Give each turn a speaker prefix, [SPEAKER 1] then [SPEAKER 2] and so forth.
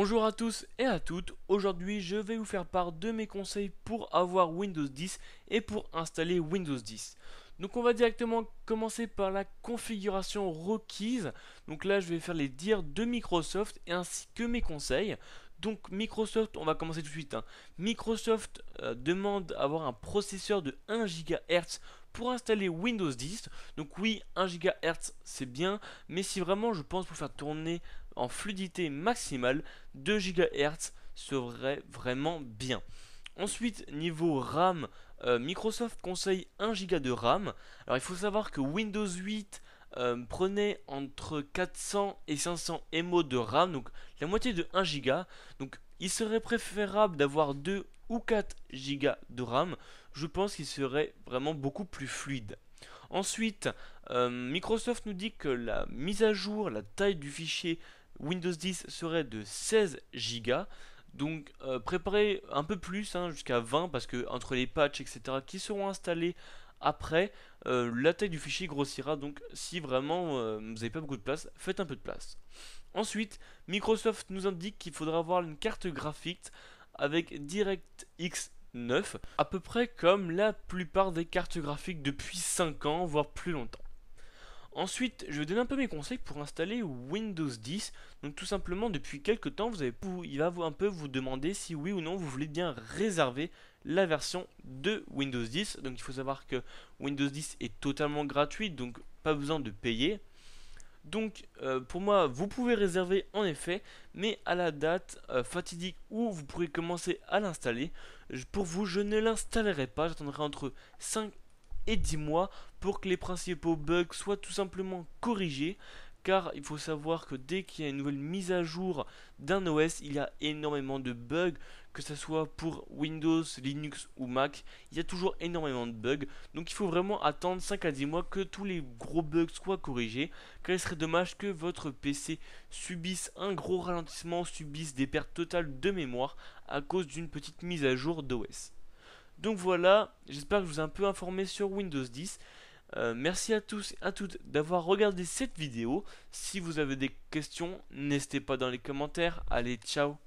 [SPEAKER 1] Bonjour à tous et à toutes, aujourd'hui je vais vous faire part de mes conseils pour avoir Windows 10 et pour installer Windows 10. Donc on va directement commencer par la configuration requise. Donc là je vais faire les dires de Microsoft et ainsi que mes conseils. Donc Microsoft, on va commencer tout de suite. Hein. Microsoft euh, demande avoir un processeur de 1 GHz pour installer Windows 10. Donc oui, 1 GHz c'est bien, mais si vraiment je pense pour faire tourner en fluidité maximale, 2 GHz serait vraiment bien. Ensuite, niveau RAM, euh, Microsoft conseille 1 Go de RAM. Alors il faut savoir que Windows 8 euh, prenait entre 400 et 500 MO de RAM, donc la moitié de 1 Go. Donc il serait préférable d'avoir 2 ou 4 Go de RAM, je pense qu'il serait vraiment beaucoup plus fluide. Ensuite, euh, Microsoft nous dit que la mise à jour, la taille du fichier Windows 10 serait de 16 Go. Donc euh, préparez un peu plus, hein, jusqu'à 20, parce que entre les patchs, etc., qui seront installés après, euh, la taille du fichier grossira. Donc si vraiment vous n'avez pas beaucoup de place, faites un peu de place. Ensuite, Microsoft nous indique qu'il faudra avoir une carte graphique avec DirectX 9, à peu près comme la plupart des cartes graphiques depuis 5 ans, voire plus longtemps. Ensuite, je vais donner un peu mes conseils pour installer Windows 10. Donc tout simplement, depuis quelques temps, vous avez, il va un peu vous demander si oui ou non vous voulez bien réserver la version de Windows 10. Donc il faut savoir que Windows 10 est totalement gratuit, donc pas besoin de payer. Donc euh, pour moi, vous pouvez réserver en effet, mais à la date euh, fatidique où vous pourrez commencer à l'installer. Pour vous, je ne l'installerai pas, j'attendrai entre 5 et 10 mois pour que les principaux bugs soient tout simplement corrigés. Car il faut savoir que dès qu'il y a une nouvelle mise à jour d'un OS, il y a énormément de bugs que ce soit pour Windows, Linux ou Mac, il y a toujours énormément de bugs. Donc il faut vraiment attendre 5 à 10 mois que tous les gros bugs soient corrigés, car il serait dommage que votre PC subisse un gros ralentissement, subisse des pertes totales de mémoire à cause d'une petite mise à jour d'OS. Donc voilà, j'espère que je vous ai un peu informé sur Windows 10. Euh, merci à tous et à toutes d'avoir regardé cette vidéo. Si vous avez des questions, n'hésitez pas dans les commentaires. Allez, ciao